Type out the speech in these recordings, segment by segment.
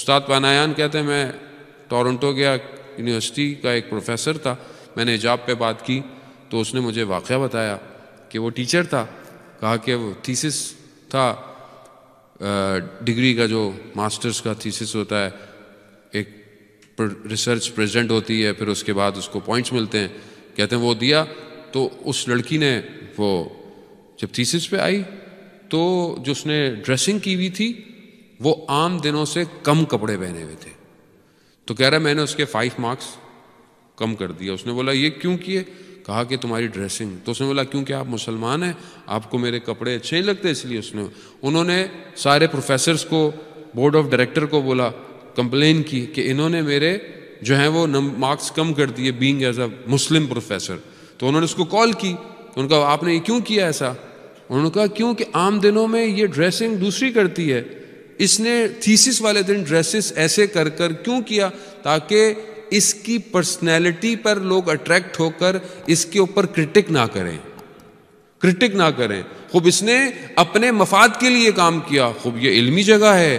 उस्ताद पानायान कहते हैं मैं टोरंटो गया यूनिवर्सिटी का एक प्रोफेसर था मैंने हिजाब पे बात की तो उसने मुझे वाक़ बताया कि वो टीचर था कहा कि वो थीसिस था डिग्री का जो मास्टर्स का थीसिस होता है एक रिसर्च प्रेजेंट होती है फिर उसके बाद उसको पॉइंट्स मिलते हैं कहते हैं वो दिया तो उस लड़की ने वो जब थीसिस पे आई तो जो उसने ड्रेसिंग की हुई थी वो आम दिनों से कम कपड़े पहने हुए थे तो कह रहा मैंने उसके फाइव मार्क्स कम कर दिया उसने बोला ये क्यों किए कहा कि तुम्हारी ड्रेसिंग तो उसने बोला क्योंकि आप मुसलमान हैं आपको मेरे कपड़े अच्छे नहीं लगते इसलिए उसने उन्होंने सारे प्रोफेसर्स को बोर्ड ऑफ डायरेक्टर को बोला कंप्लेन की कि इन्होंने मेरे जो हैं वो मार्क्स कम कर दिए being as a Muslim professor तो उन्होंने उसको कॉल की उनका आपने क्यों किया ऐसा उन्होंने कहा क्योंकि आम दिनों में ये ड्रेसिंग दूसरी करती है इसने थीसिस वाले दिन ड्रेसेस ऐसे कर कर क्यों किया ताकि इसकी पर्सनैलिटी पर लोग अट्रैक्ट होकर इसके ऊपर क्रिटिक ना करें क्रिटिक ना करें खूब इसने अपने मफाद के लिए काम किया खूब ये इल्मी जगह है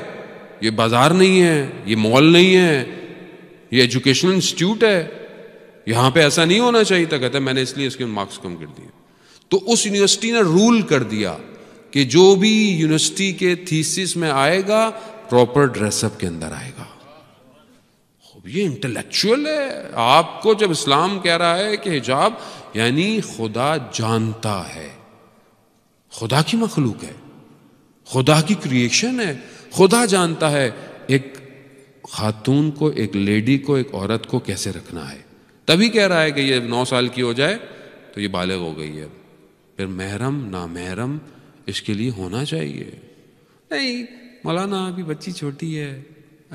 ये बाज़ार नहीं है ये मॉल नहीं है ये एजुकेशनल इंस्टीट्यूट है यहां पे ऐसा नहीं होना चाहिए था कहता मैंने इसलिए इसके मार्क्स कम कर दिए तो उस यूनिवर्सिटी ने रूल कर दिया कि जो भी यूनिवर्सिटी के थीसिस में आएगा प्रॉपर ड्रेसअप के अंदर आएगा ये इंटेलेक्चुअल है आपको जब इस्लाम कह रहा है कि हिजाब यानी खुदा जानता है खुदा की मखलूक है खुदा की क्रिएशन है खुदा जानता है एक खातून को एक लेडी को एक औरत को कैसे रखना है तभी कह रहा है कि ये नौ साल की हो जाए तो ये बालग हो गई है फिर महरम ना महरम इसके लिए होना चाहिए नहीं मौलाना अभी बच्ची छोटी है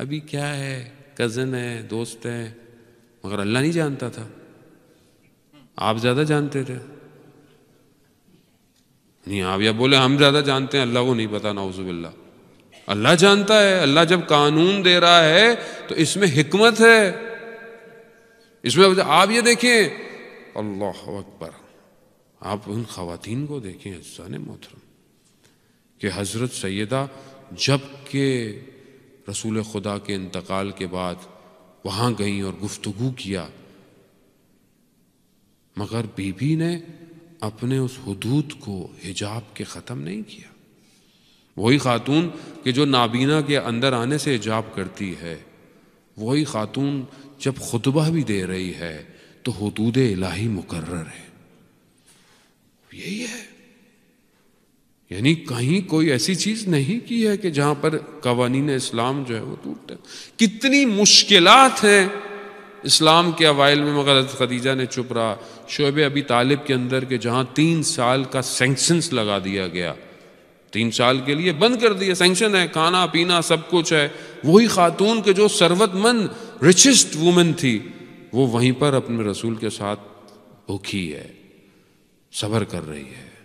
अभी क्या है कज़न है दोस्त है मगर अल्लाह नहीं जानता था आप ज़्यादा जानते थे नहीं आप या बोले हम ज़्यादा जानते हैं अल्लाह को नहीं पता नाउजुबिल्ला अल्लाह जानता है अल्लाह जब कानून दे रहा है तो इसमें हिकमत है इसमें आप ये देखें अल्लाह अकबर आप उन खातन को देखें अज्जा मोहतरम कि हज़रत सैदा जब के रसूल खुदा के इंतकाल के बाद वहाँ गई और गुफ्तगु किया मगर बीबी ने अपने उस हदूद को हिजाब के ख़त्म नहीं किया वही खातून कि जो नाबीना के अंदर आने से हिजाब करती है वही खातून जब खुतबा भी दे रही है तो हदूद इलाही मुकर्र है यही है यानी कहीं कोई ऐसी चीज़ नहीं की है कि जहां पर कवानीन इस्लाम जो है वो टूट कितनी मुश्किलात हैं इस्लाम के अवाइल में मगर खदीजा ने चुप रहा शोब अभी तालिब के अंदर के जहाँ तीन साल का सेंक्शंस लगा दिया गया तीन साल के लिए बंद कर दिया सेंक्शन है खाना पीना सब कुछ है वही खातून के जो सर्वतमंद रिचेस्ट वुमेन थी वो वहीं पर अपने रसूल के साथ भूखी है सबर कर रही है